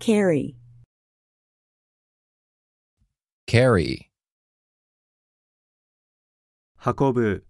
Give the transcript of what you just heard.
Carry. Carry. 運ぶ